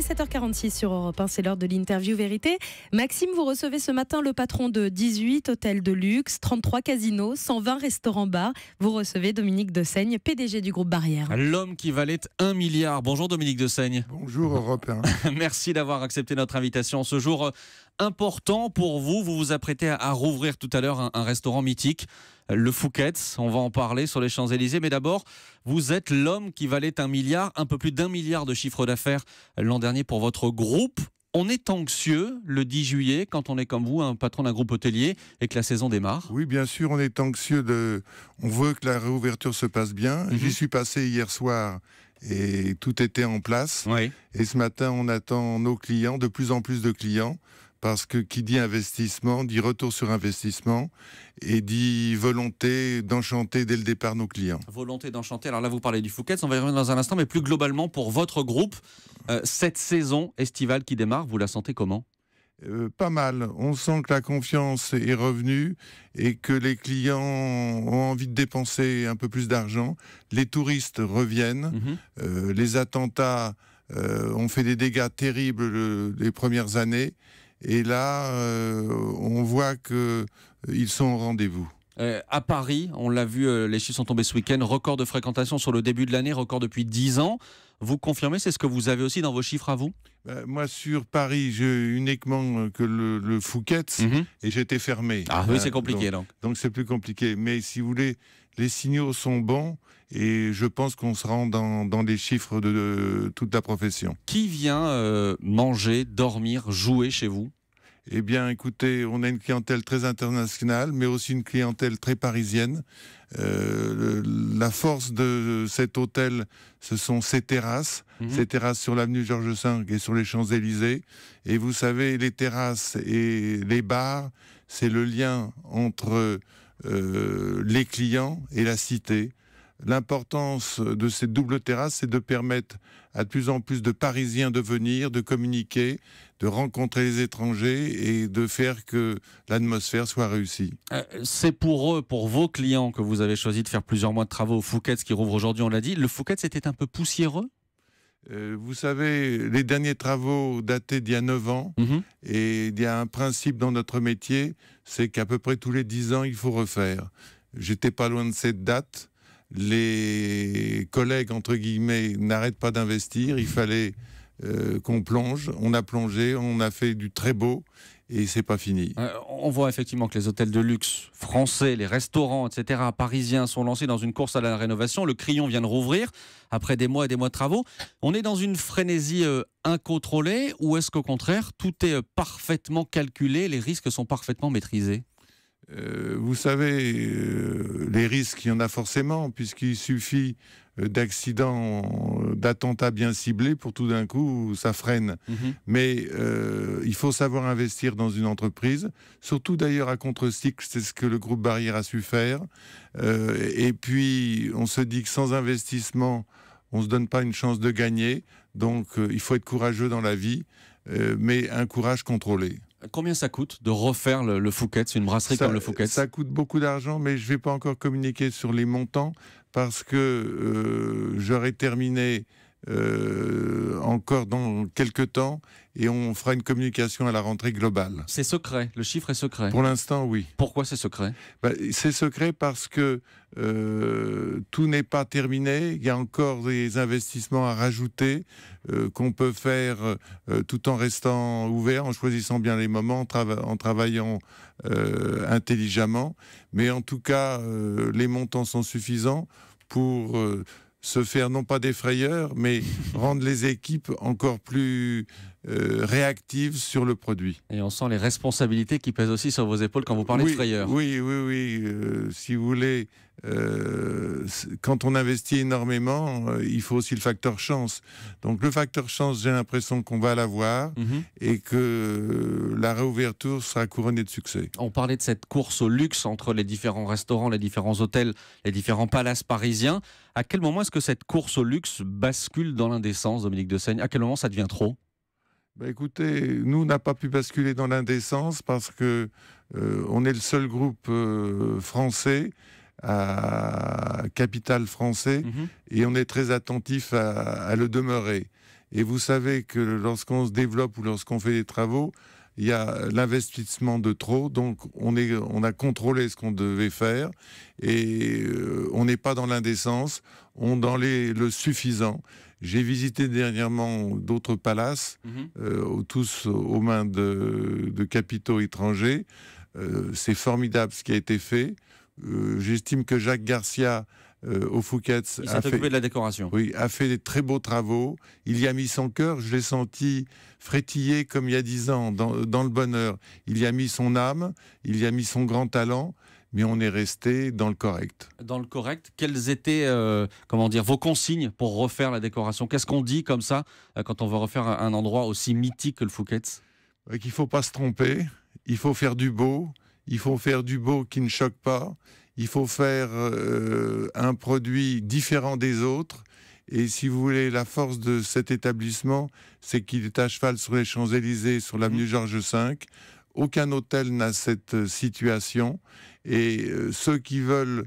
7h46 sur Europe 1, c'est l'heure de l'interview vérité. Maxime, vous recevez ce matin le patron de 18 hôtels de luxe, 33 casinos, 120 restaurants bars. Vous recevez Dominique de PDG du groupe Barrière. L'homme qui valait 1 milliard. Bonjour Dominique de Bonjour Europe Merci d'avoir accepté notre invitation ce jour important pour vous. Vous vous apprêtez à, rouvrir tout à l'heure un, restaurant mythique, le Fouquet's. On va en parler sur les Champs-Élysées. Mais d'abord, vous êtes l'homme qui valait un milliard, un peu plus d'un milliard de chiffre d'affaires l'an dernier pour votre groupe. On est anxieux le 10 juillet quand on est comme vous, un patron d'un groupe hôtelier et que la saison démarre Oui, bien sûr, on est anxieux. De... On veut que la réouverture se passe bien. Mhm. J'y suis passé hier soir et tout était en place. Et ce matin, on attend nos clients, de plus en plus de clients parce que qui dit investissement dit retour sur investissement et dit volonté d'enchanter dès le départ nos clients. Volonté d'enchanter. Alors là, vous parlez du Fouquet, on va y revenir dans un instant, mais plus globalement pour votre groupe, euh, cette saison estivale qui démarre, vous la sentez comment euh, pas mal. On sent que la confiance est revenue et que les clients ont envie de dépenser un peu plus d'argent. Les touristes reviennent. Mhm. Euh, les attentats ont fait des dégâts terribles les premières années. Et là, euh, on voit qu'ils euh, sont au rendez-vous. Euh, à Paris, on l'a vu, les chiffres sont tombés ce week-end, record de fréquentation sur le début de l'année, record depuis 10 ans. Vous confirmez, c'est ce que vous avez aussi dans vos chiffres à vous ben, moi, sur Paris, j'ai uniquement euh, que le, le mhm. et j'étais fermé. Ah oui, euh, c'est compliqué donc. Donc c'est plus compliqué. Mais si vous voulez, les signaux sont bons et je pense qu'on se rend dans, dans les chiffres de, toute la profession. Qui vient euh, manger, dormir, jouer chez vous eh bien, écoutez, on a une clientèle très internationale, mais aussi une clientèle très parisienne. Euh, la force de cet hôtel, ce sont ses terrasses, mhm. ses ces terrasses sur l'avenue Georges V et sur les Champs-Élysées. Et vous savez, les terrasses et les bars, c'est le lien entre euh, les clients et la cité. L'importance de ces doubles terrasses, c'est de permettre à de plus en plus de Parisiens de venir, de communiquer, de rencontrer les étrangers et de faire que l'atmosphère soit réussie. Euh, c'est pour eux, pour vos clients, que vous avez choisi de faire plusieurs mois de travaux au Fouquet, ce qui rouvre aujourd'hui, on l'a dit. Le Fouquet, c'était un peu poussiéreux euh, vous savez, les derniers travaux dataient d'il y a 9 ans, mhm. et il y a un principe dans notre métier, c'est qu'à peu près tous les 10 ans, il faut refaire. J'étais pas loin de cette date, les collègues, entre guillemets, n'arrêtent pas d'investir. Il fallait euh, qu'on plonge. On a plongé, on a fait du très beau et c'est pas fini. Euh, on voit effectivement que les hôtels de luxe français, les restaurants, etc., parisiens sont lancés dans une course à la rénovation. Le crayon vient de rouvrir après des mois et des mois de travaux. On est dans une frénésie euh, incontrôlée ou est-ce qu'au contraire, tout est parfaitement calculé, les risques sont parfaitement maîtrisés euh, vous savez, euh, les risques, il y en a forcément, puisqu'il suffit euh, d'accidents, d'attentats bien ciblés pour tout d'un coup, ça freine. Mhm. Mais il faut savoir investir dans une entreprise, surtout d'ailleurs à contre-cycle, c'est ce que le groupe Barrière a su faire. et puis, on se dit que sans investissement, on ne se donne pas une chance de gagner. Donc, il faut être courageux dans la vie, mais un courage contrôlé. Combien ça coûte de refaire le, Fouquet C'est une brasserie comme le Fouquet Ça coûte beaucoup d'argent, mais je ne vais pas encore communiquer sur les montants parce que euh, j'aurais terminé euh, encore dans quelques temps et on fera une communication à la rentrée globale. C'est secret, le chiffre est secret. Pour l'instant, oui. Pourquoi c'est secret bah, C'est secret parce que euh, tout n'est pas terminé, il y a encore des investissements à rajouter euh, qu'on peut faire tout en restant ouvert, en choisissant bien les moments, en travaillant intelligemment. Mais en tout cas, les montants sont suffisants pour se faire non pas des frayeurs, mais rendre les équipes encore plus euh, réactives sur le produit. Et on sent les responsabilités qui pèsent aussi sur vos épaules quand vous parlez de frayeurs. Oui, oui, oui. Euh, si vous voulez, euh, quand on investit énormément, euh, il faut aussi le facteur chance. Donc le facteur chance, j'ai l'impression qu'on va l'avoir mhm. et que euh, la réouverture sera couronnée de succès. On parlait de cette course au luxe entre les différents restaurants, les différents hôtels, les différents palaces parisiens. À quel moment est-ce que cette course au luxe bascule dans l'indécence, Dominique de Seigne À quel moment ça devient trop bah, écoutez, nous, n'a pas pu basculer dans l'indécence parce que on est le seul groupe français à capital français mhm. et on est très attentif à, le demeurer. Et vous savez que lorsqu'on se développe ou lorsqu'on fait des travaux, il y a l'investissement de trop, donc on, est, on a contrôlé ce qu'on devait faire et euh, on n'est pas dans l'indécence, on dans les, le suffisant. J'ai visité dernièrement d'autres palaces, mhm. euh, tous aux mains de, capitaux étrangers. Euh, c'est formidable ce qui a été fait. Euh, j'estime que Jacques Garcia euh, au Fouquet's a fait des très beaux travaux. Il y a mis son cœur. Je l'ai senti frétiller comme il y a dix ans dans, le bonheur. Il y a mis son âme. Il y a mis son grand talent. Mais on est resté dans le correct. Dans le correct. Quelles étaient, euh, comment dire, vos consignes pour refaire la décoration Qu'est-ce qu'on dit comme ça quand on veut refaire un endroit aussi mythique que le Fouquet's Qu'il faut pas se tromper. Il faut faire du beau il faut faire du beau qui ne choque pas, il faut faire euh, un produit différent des autres. Et si vous voulez, la force de cet établissement, c'est qu'il est à cheval sur les Champs-Élysées, sur l'avenue mmh. Georges V. Aucun hôtel n'a cette euh, situation. Et euh, ceux qui veulent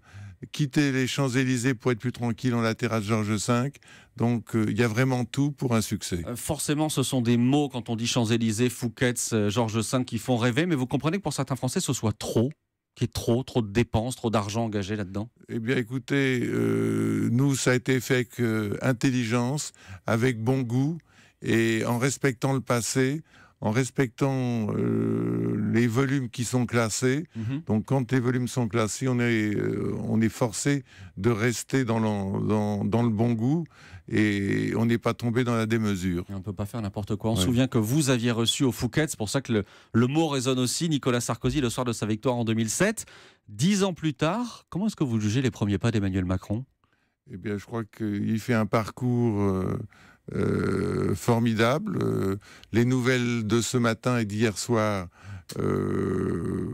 quitter les Champs-Élysées pour être plus tranquille en la terrasse Georges V. Donc euh, il y a vraiment tout pour un succès. Euh, forcément, ce sont des mots quand on dit Champs-Élysées, Fouquet's, euh, Georges V qui font rêver, mais vous comprenez que pour certains Français, ce soit trop qui est trop, trop de dépenses, trop d'argent engagé là-dedans Eh bien, écoutez, nous, ça a été fait avec intelligence, avec bon goût et en respectant le passé, en respectant euh, les volumes qui sont classés. Mhm. Donc quand les volumes sont classés, on est, euh, on est forcé de rester dans le, dans, le bon goût et on n'est pas tombé dans la démesure. on ne peut pas faire n'importe quoi. On se souvient que vous aviez reçu au Fouquet, c'est pour ça que le, le, mot résonne aussi, Nicolas Sarkozy le soir de sa victoire en 2007. Dix ans plus tard, comment est-ce que vous jugez les premiers pas d'Emmanuel Macron Eh bien je crois qu'il fait un parcours... Euh, euh, formidable. Euh, les nouvelles de ce matin et d'hier soir euh,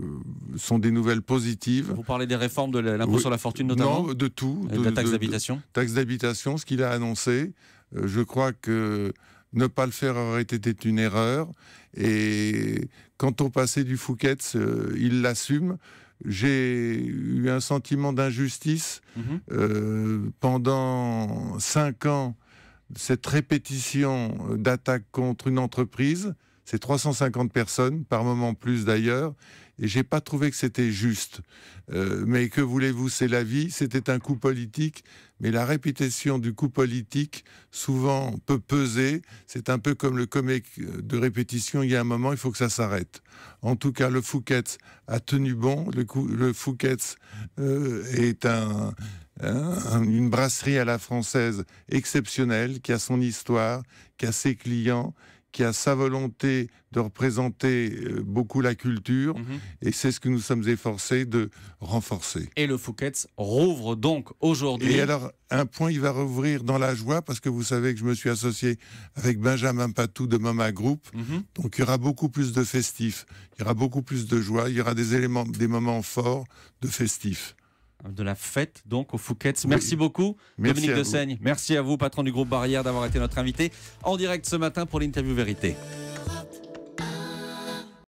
sont des nouvelles positives. Vous parlez des réformes de l'impôt sur la fortune notamment Non, de tout. de, la taxe d'habitation Taxe d'habitation, ce qu'il a annoncé. je crois que ne pas le faire aurait été une erreur. Et quand on passait du Fouquet, il l'assume j'ai eu un sentiment d'injustice mhm. pendant cinq ans cette répétition euh, d'attaques contre une entreprise c'est 350 personnes, par moment plus d'ailleurs, et j'ai pas trouvé que c'était juste. Euh, mais que voulez-vous, c'est la vie, c'était un coup politique, mais la répétition du coup politique souvent peut peser, c'est un peu comme le comique de répétition, il y a un moment, il faut que ça s'arrête. En tout cas, le Fouquet's a tenu bon, le, Fouquet's euh, est une brasserie à la française exceptionnelle, qui a son histoire, qui a ses clients, qui a sa volonté de représenter euh, beaucoup la culture, mhm. et c'est ce que nous sommes efforcés de renforcer. Et le Fouquet's rouvre donc aujourd'hui. Et alors, un point, il va rouvrir dans la joie, parce que vous savez que je me suis associé avec Benjamin Patou de Mama Group, mhm. donc il y aura beaucoup plus de festifs, il y aura beaucoup plus de joie, il y aura des éléments, des moments forts de festifs de la fête donc au Fouquet's. Merci beaucoup Dominique De Seigne. Merci à vous, patron du groupe Barrière, d'avoir été notre invité en direct ce matin pour l'interview Vérité.